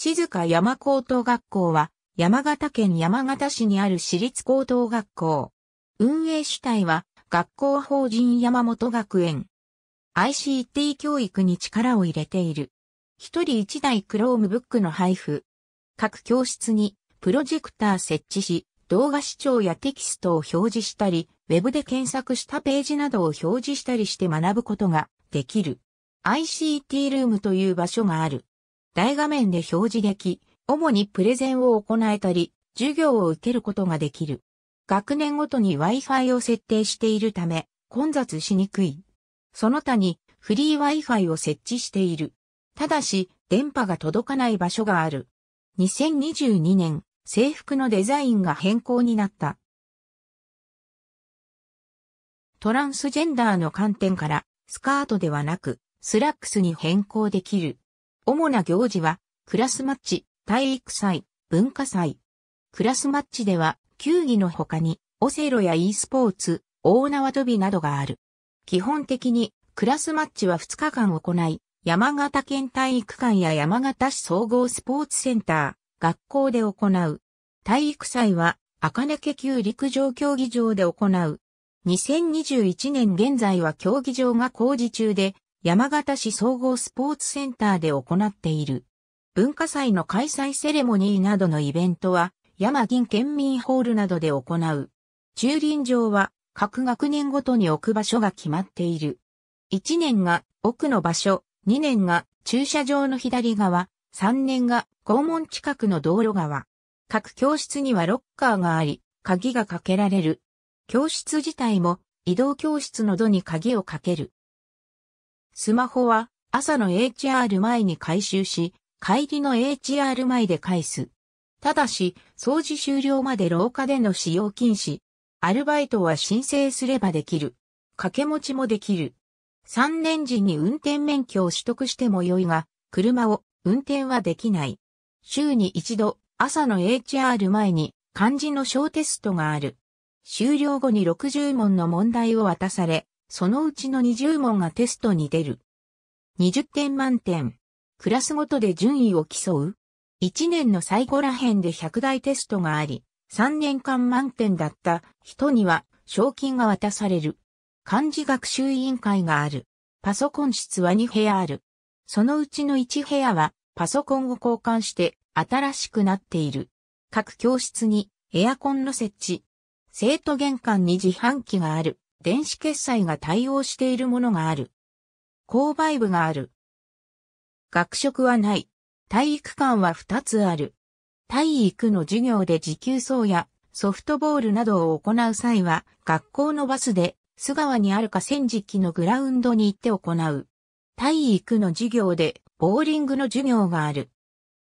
静香山高等学校は、山形県山形市にある私立高等学校。運営主体は、学校法人山本学園。ICT 教育に力を入れている。一人一台クロームブックの配布。各教室にプロジェクター設置し、動画視聴やテキストを表示したり、ウェブで検索したページなどを表示したりして学ぶことができる。ICT ルームという場所がある。大画面で表示でき、主にプレゼンを行えたり、授業を受けることができる。学年ごとに Wi-Fi を設定しているため、混雑しにくい。その他に、フリー Wi-Fi を設置している。ただし、電波が届かない場所がある。2022年、制服のデザインが変更になった。トランスジェンダーの観点から、スカートではなく、スラックスに変更できる。主な行事は、クラスマッチ、体育祭、文化祭。クラスマッチでは、球技の他に、オセロや e スポーツ、大縄跳びなどがある。基本的に、クラスマッチは2日間行い、山形県体育館や山形市総合スポーツセンター、学校で行う。体育祭は、赤根家級陸上競技場で行う。2021年現在は競技場が工事中で、山形市総合スポーツセンターで行っている。文化祭の開催セレモニーなどのイベントは、山銀県民ホールなどで行う。駐輪場は、各学年ごとに置く場所が決まっている。1年が奥の場所、2年が駐車場の左側、3年が校門近くの道路側。各教室にはロッカーがあり、鍵がかけられる。教室自体も移動教室の度に鍵をかける。スマホは朝の HR 前に回収し、帰りの HR 前で返す。ただし、掃除終了まで廊下での使用禁止。アルバイトは申請すればできる。掛け持ちもできる。3年時に運転免許を取得しても良いが、車を運転はできない。週に一度、朝の HR 前に漢字の小テストがある。終了後に60問の問題を渡され、そのうちの20問がテストに出る。20点満点。クラスごとで順位を競う。1年の最後ら辺で100台テストがあり、3年間満点だった人には賞金が渡される。漢字学習委員会がある。パソコン室は2部屋ある。そのうちの1部屋はパソコンを交換して新しくなっている。各教室にエアコンの設置。生徒玄関に自販機がある。電子決済が対応しているものがある。購買部がある。学食はない。体育館は2つある。体育の授業で持久走やソフトボールなどを行う際は、学校のバスで、須川にあるか戦時機のグラウンドに行って行う。体育の授業で、ボーリングの授業がある。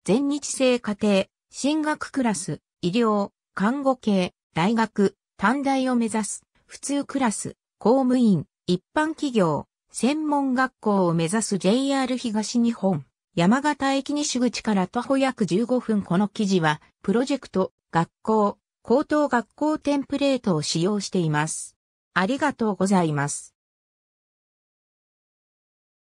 全日制家庭、進学クラス、医療、看護系、大学、短大を目指す。普通クラス、公務員、一般企業、専門学校を目指す JR 東日本、山形駅西口から徒歩約15分この記事は、プロジェクト、学校、高等学校テンプレートを使用しています。ありがとうございます。